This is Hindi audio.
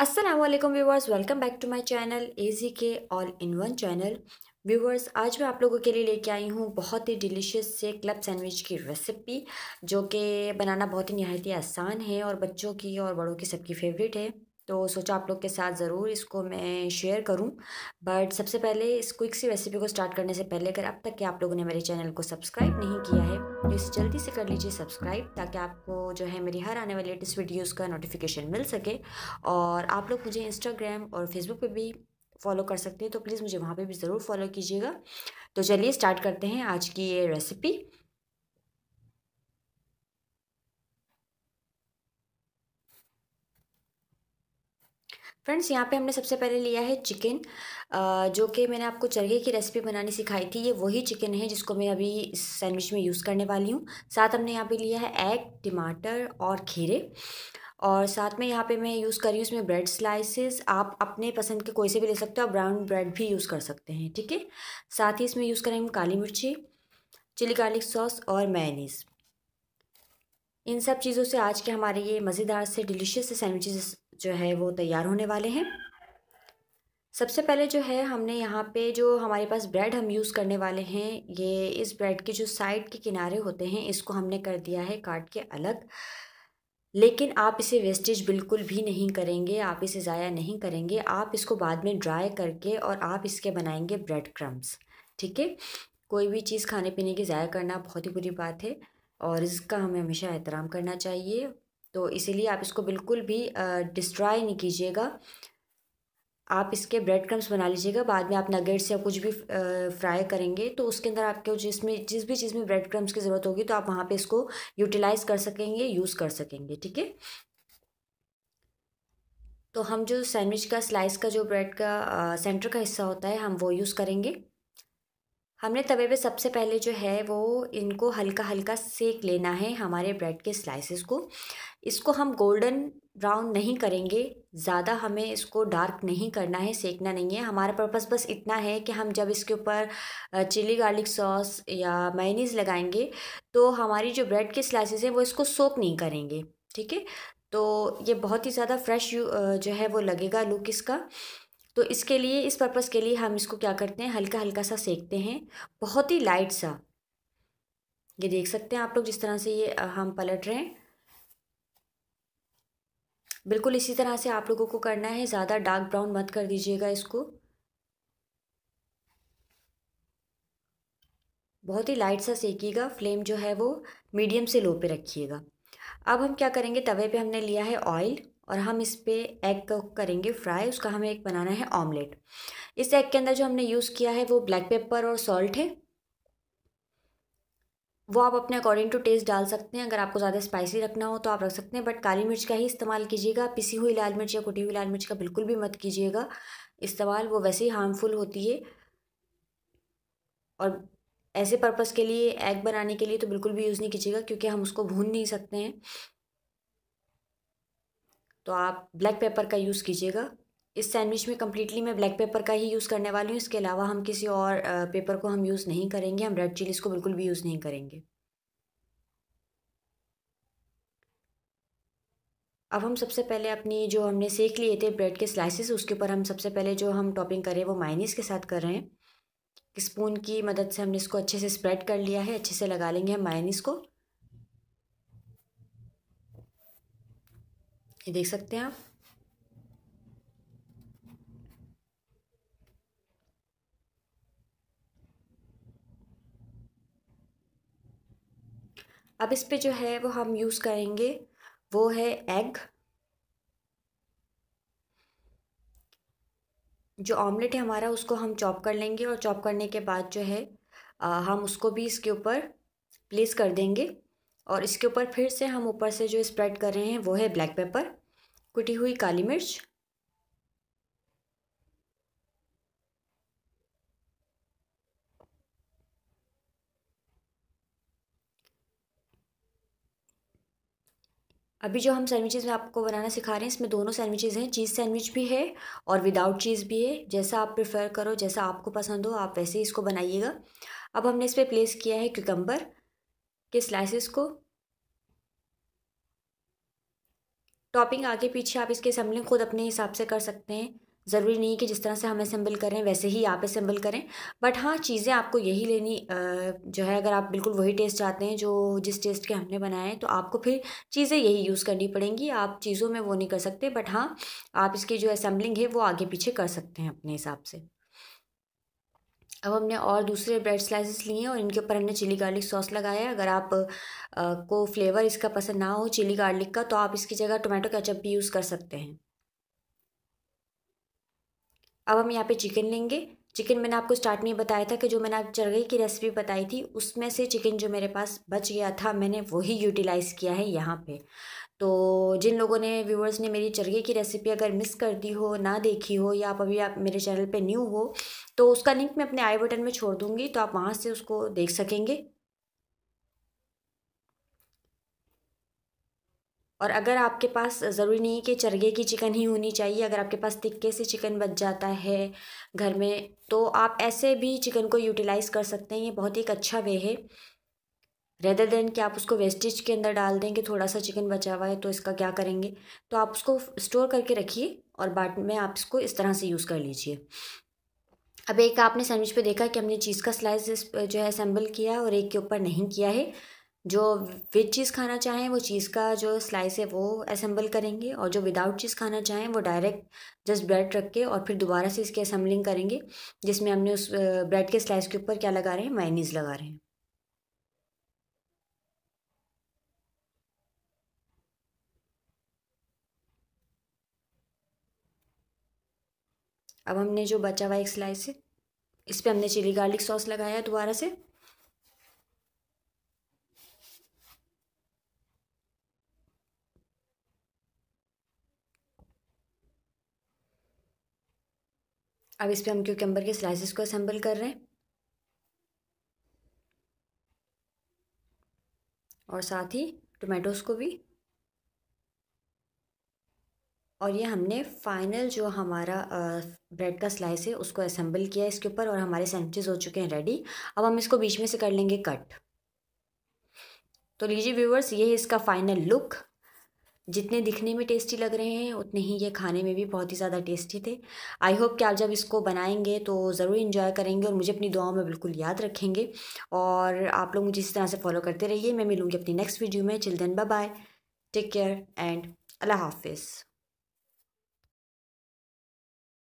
Aslam viewers welcome back to my channel AG के all in one channel viewers आज मैं आप लोगों के लिए लेके आई हूँ बहुत ही डिलीशियस से क्लब सैंडविच की रेसिपी जो कि बनाना बहुत ही नहायती आसान है और बच्चों की और बड़ों की सबकी फेवरेट है तो सोचा आप लोग के साथ ज़रूर इसको मैं शेयर करूं बट सबसे पहले इस क्विक सी रेसिपी को स्टार्ट करने से पहले अगर अब तक के आप लोगों ने मेरे चैनल को सब्सक्राइब नहीं किया है तो इस जल्दी से कर लीजिए सब्सक्राइब ताकि आपको जो है मेरी हर आने वाली लेटेस्ट वीडियोज़ का नोटिफिकेशन मिल सके और आप लोग मुझे इंस्टाग्राम और फेसबुक पर भी फॉलो कर सकते हैं तो प्लीज़ मुझे वहाँ पर भी ज़रूर फॉलो कीजिएगा तो चलिए स्टार्ट करते हैं आज की ये रेसिपी फ्रेंड्स यहाँ पे हमने सबसे पहले लिया है चिकन जो कि मैंने आपको चरगे की रेसिपी बनानी सिखाई थी ये वही चिकन है जिसको मैं अभी इस सैंडविच में यूज़ करने वाली हूँ साथ हमने यहाँ पे लिया है एग टमाटर और खीरे और साथ में यहाँ पे मैं यूज़ कर रही हूँ इसमें ब्रेड स्लाइसेस आप अपने पसंद के कोई से भी ले सकते हो और ब्राउन ब्रेड भी यूज़ कर सकते हैं ठीक है साथ ही इसमें यूज़ करेंगे हम काली मिर्ची चिली गार्लिक सॉस और मैनीस इन सब चीज़ों से आज के हमारे ये मज़ेदार से डिलीशियस से सैंडविचेस जो है वो तैयार होने वाले हैं सबसे पहले जो है हमने यहाँ पे जो हमारे पास ब्रेड हम यूज़ करने वाले हैं ये इस ब्रेड के जो साइड के किनारे होते हैं इसको हमने कर दिया है काट के अलग लेकिन आप इसे वेस्टेज बिल्कुल भी नहीं करेंगे आप इसे ज़ाया नहीं करेंगे आप इसको बाद में ड्राई करके और आप इसके बनाएंगे ब्रेड क्रम्स ठीक है कोई भी चीज़ खाने पीने की ज़ाया करना बहुत ही बुरी बात है और इसका हमें हमेशा एहतराम करना चाहिए तो इसीलिए आप इसको बिल्कुल भी डिस्ट्रॉय नहीं कीजिएगा आप इसके ब्रेड क्रम्स बना लीजिएगा बाद में आप नगेट्स या कुछ भी फ्राई करेंगे तो उसके अंदर आपको जिसमें जिस भी चीज़ में ब्रेड क्रम्स की ज़रूरत होगी तो आप वहाँ पे इसको यूटिलाइज़ कर सकेंगे यूज़ कर सकेंगे ठीक है तो हम जो सैंडविच का स्लाइस का जो ब्रेड का सेंटर का हिस्सा होता है हम वो यूज़ करेंगे हमने तवे पे सबसे पहले जो है वो इनको हल्का हल्का सेक लेना है हमारे ब्रेड के स्लाइसेस को इसको हम गोल्डन ब्राउन नहीं करेंगे ज़्यादा हमें इसको डार्क नहीं करना है सेकना नहीं है हमारा पर्पस बस इतना है कि हम जब इसके ऊपर चिली गार्लिक सॉस या मैनीज़ लगाएंगे तो हमारी जो ब्रेड के स्लाइसेस हैं वो इसको सोक नहीं करेंगे ठीक है तो ये बहुत ही ज़्यादा फ्रेश जो है वो लगेगा लुक इसका तो इसके लिए इस पर्पज़ के लिए हम इसको क्या करते हैं हल्का हल्का सा सेकते हैं बहुत ही लाइट सा ये देख सकते हैं आप लोग जिस तरह से ये हम पलट रहे हैं बिल्कुल इसी तरह से आप लोगों को करना है ज़्यादा डार्क ब्राउन मत कर दीजिएगा इसको बहुत ही लाइट सा सेकिएगा फ्लेम जो है वो मीडियम से लो पे रखिएगा अब हम क्या करेंगे तवे पे हमने लिया है ऑयल और हम इस पर एग को करेंगे फ्राई उसका हमें एक बनाना है ऑमलेट इस एग के अंदर जो हमने यूज़ किया है वो ब्लैक पेपर और सॉल्ट है वो आप अपने अकॉर्डिंग टू टेस्ट डाल सकते हैं अगर आपको ज़्यादा स्पाइसी रखना हो तो आप रख सकते हैं बट काली मिर्च का ही इस्तेमाल कीजिएगा पिसी हुई लाल मिर्च या कुटी हुई लाल मिर्च का बिल्कुल भी मत कीजिएगा इस्तेमाल वो वैसे ही हार्मफुल होती है और ऐसे पर्पज़ के लिए एग बनाने के लिए तो बिल्कुल भी यूज़ नहीं कीजिएगा क्योंकि हम उसको भून नहीं सकते हैं तो आप ब्लैक पेपर का यूज़ कीजिएगा इस सैंडविच में कम्प्लीटली मैं ब्लैक पेपर का ही यूज़ करने वाली हूँ इसके अलावा हम किसी और पेपर को हम यूज़ नहीं करेंगे हम रेड चिलीज़ को बिल्कुल भी यूज़ नहीं करेंगे अब हम सबसे पहले अपनी जो हमने सेक लिए थे ब्रेड के स्लाइसेस उसके ऊपर हम सबसे पहले जो हम टॉपिंग करें वो माइनीस के साथ कर रहे हैं स्पून की मदद से हमने इसको अच्छे से स्प्रेड कर लिया है अच्छे से लगा लेंगे हम माइनीस को ये देख सकते हैं आप अब इस पे जो है वो हम यूज़ करेंगे वो है एग जो ऑमलेट है हमारा उसको हम चॉप कर लेंगे और चॉप करने के बाद जो है आ, हम उसको भी इसके ऊपर प्लेस कर देंगे और इसके ऊपर फिर से हम ऊपर से जो स्प्रेड कर रहे हैं वो है ब्लैक पेपर कुटी हुई काली मिर्च अभी जो हम सैंडविचेस में आपको बनाना सिखा रहे हैं इसमें दोनों सैंडविचेस हैं चीज़ सैंडविच भी है और विदाउट चीज़ भी है जैसा आप प्रेफर करो जैसा आपको पसंद हो आप वैसे ही इसको बनाइएगा अब हमने इस पर प्लेस किया है क्यूकम्बर के स्लाइसिस को टॉपिंग आगे पीछे आप इसके असम्बलिंग खुद अपने हिसाब से कर सकते हैं ज़रूरी नहीं कि जिस तरह से हम असम्बल करें वैसे ही आप असम्बल करें बट हाँ चीज़ें आपको यही लेनी जो है अगर आप बिल्कुल वही टेस्ट चाहते हैं जो जिस टेस्ट के हमने बनाए हैं तो आपको फिर चीज़ें यही यूज़ करनी पड़ेंगी आप चीज़ों में वो नहीं कर सकते बट हाँ आप इसकी जो असम्बलिंग है वो आगे पीछे कर सकते हैं अपने हिसाब से अब हमने और दूसरे ब्रेड स्लाइसेस लिए हैं और इनके ऊपर हमने चिली गार्लिक सॉस लगाया है अगर आप आ, को फ्लेवर इसका पसंद ना हो चिली गार्लिक का तो आप इसकी जगह टोमेटो केचप भी यूज़ कर सकते हैं अब हम यहाँ पे चिकन लेंगे चिकन मैंने आपको स्टार्ट में बताया था कि जो मैंने आप चरगई की रेसिपी बताई थी उसमें से चिकन जो मेरे पास बच गया था मैंने वही यूटिलाइज़ किया है यहाँ पर तो जिन लोगों ने व्यूवर्स ने मेरी चरगे की रेसिपी अगर मिस कर दी हो ना देखी हो या आप अभी आप मेरे चैनल पे न्यू हो तो उसका लिंक मैं अपने आई बटन में छोड़ दूँगी तो आप वहाँ से उसको देख सकेंगे और अगर आपके पास ज़रूरी नहीं कि चरगे की चिकन ही होनी चाहिए अगर आपके पास तिक्के से चिकन बच जाता है घर में तो आप ऐसे भी चिकन को यूटिलाइज़ कर सकते हैं ये बहुत ही एक अच्छा वे है रेदर देन कि आप उसको वेस्टेज के अंदर डाल दें कि थोड़ा सा चिकन बचा हुआ है तो इसका क्या करेंगे तो आप उसको स्टोर करके रखिए और बाद में आप इसको इस तरह से यूज़ कर लीजिए अब एक आपने सैंडविच पे देखा कि हमने चीज़ का स्लाइस जो है असेंबल किया है और एक के ऊपर नहीं किया है जो विद चीज़ खाना चाहें वो चीज़ का जो स्लाइस है वो असेंबल करेंगे और जो विदाउट चीज़ खाना चाहें वो डायरेक्ट जस्ट ब्रेड रख के और फिर दोबारा से इसकी असेंबलिंग करेंगे जिसमें हमने उस ब्रेड के स्लाइस के ऊपर क्या लगा रहे हैं मायनीज़ लगा रहे हैं अब हमने जो बचा हुआ एक स्लाइस है इस पर हमने चिली गार्लिक सॉस लगाया दोबारा से अब इस पर हम क्यूकम्बर के स्लाइसेस को असेंबल कर रहे हैं और साथ ही टोमेटोज़ को भी और ये हमने फाइनल जो हमारा ब्रेड का स्लाइस है उसको असेंबल किया इसके ऊपर और हमारे सैंडविचेस हो चुके हैं रेडी अब हम इसको बीच में से कर लेंगे कट तो लीजिए व्यूवर्स ये इसका फाइनल लुक जितने दिखने में टेस्टी लग रहे हैं उतने ही ये खाने में भी बहुत ही ज़्यादा टेस्टी थे आई होप कि आप जब इसको बनाएंगे तो ज़रूर इन्जॉय करेंगे और मुझे अपनी दुआओं में बिल्कुल याद रखेंगे और आप लोग मुझे इस तरह से फॉलो करते रहिए मैं मिलूँगी अपनी नेक्स्ट वीडियो में children bye bye take care and अल्लाह हाफिज़